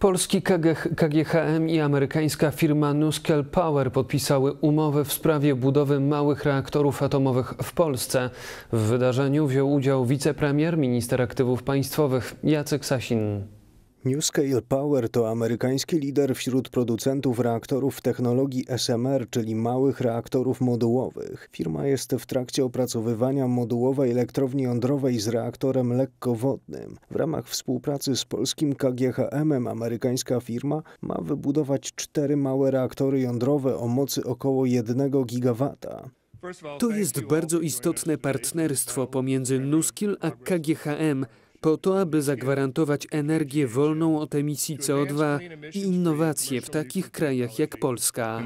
Polski KGHM i amerykańska firma Nuskel Power podpisały umowę w sprawie budowy małych reaktorów atomowych w Polsce. W wydarzeniu wziął udział wicepremier, minister aktywów państwowych Jacek Sasin. Newscale Power to amerykański lider wśród producentów reaktorów technologii SMR, czyli małych reaktorów modułowych. Firma jest w trakcie opracowywania modułowej elektrowni jądrowej z reaktorem lekkowodnym. W ramach współpracy z polskim KGHM amerykańska firma ma wybudować cztery małe reaktory jądrowe o mocy około 1 GW. To jest bardzo istotne partnerstwo pomiędzy Nuskil a KGHM po to, aby zagwarantować energię wolną od emisji CO2 i innowacje w takich krajach jak Polska.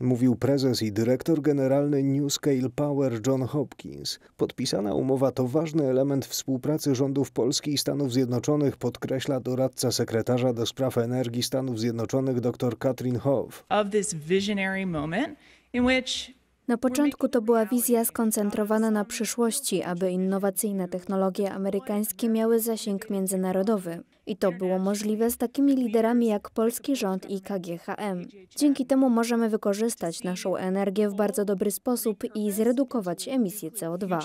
Mówił prezes i dyrektor generalny New Scale Power John Hopkins. Podpisana umowa to ważny element współpracy rządów Polski i Stanów Zjednoczonych, podkreśla doradca sekretarza do spraw energii Stanów Zjednoczonych dr Katrin Hove. Of this visionary moment in which na początku to była wizja skoncentrowana na przyszłości, aby innowacyjne technologie amerykańskie miały zasięg międzynarodowy. I to było możliwe z takimi liderami jak polski rząd i KGHM. Dzięki temu możemy wykorzystać naszą energię w bardzo dobry sposób i zredukować emisję CO2.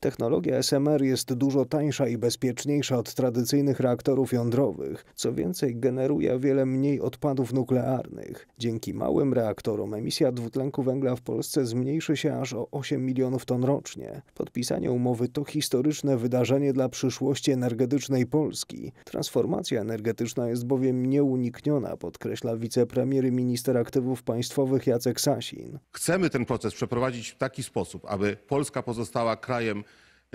Technologia SMR jest dużo tańsza i bezpieczniejsza od tradycyjnych reaktorów jądrowych. Co więcej, generuje wiele mniej odpadów nuklearnych. Dzięki małym reaktorom emisja dwutlenku węgla w Polsce zmniejszy się aż o 8 milionów ton rocznie. Podpisanie umowy to historyczne wydarzenie dla przyszłości energetycznej Polski. Transformacja energetyczna jest bowiem nieunikniona, podkreśla wicepremier i minister aktywów państwowych Jacek Sasin. Chcemy ten proces przeprowadzić w taki sposób, aby Polska pozostała krajem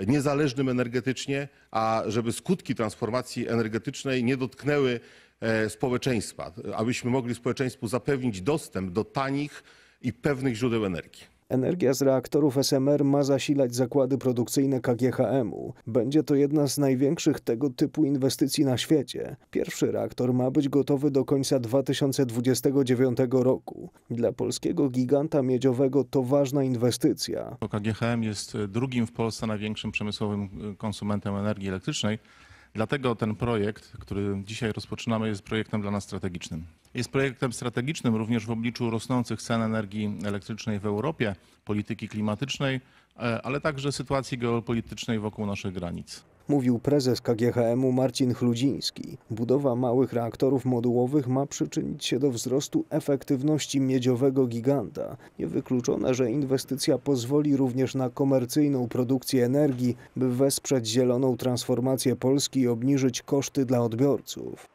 niezależnym energetycznie, a żeby skutki transformacji energetycznej nie dotknęły e, społeczeństwa, abyśmy mogli społeczeństwu zapewnić dostęp do tanich i pewnych źródeł energii. Energia z reaktorów SMR ma zasilać zakłady produkcyjne KGHM-u. Będzie to jedna z największych tego typu inwestycji na świecie. Pierwszy reaktor ma być gotowy do końca 2029 roku. Dla polskiego giganta miedziowego to ważna inwestycja. KGHM jest e, drugim w Polsce największym przemysłowym e, konsumentem energii elektrycznej. Dlatego ten projekt, który dzisiaj rozpoczynamy, jest projektem dla nas strategicznym. Jest projektem strategicznym również w obliczu rosnących cen energii elektrycznej w Europie, polityki klimatycznej, e, ale także sytuacji geopolitycznej wokół naszych granic mówił prezes KGHM-u Marcin Chludziński. Budowa małych reaktorów modułowych ma przyczynić się do wzrostu efektywności miedziowego giganta. Niewykluczone, że inwestycja pozwoli również na komercyjną produkcję energii, by wesprzeć zieloną transformację Polski i obniżyć koszty dla odbiorców.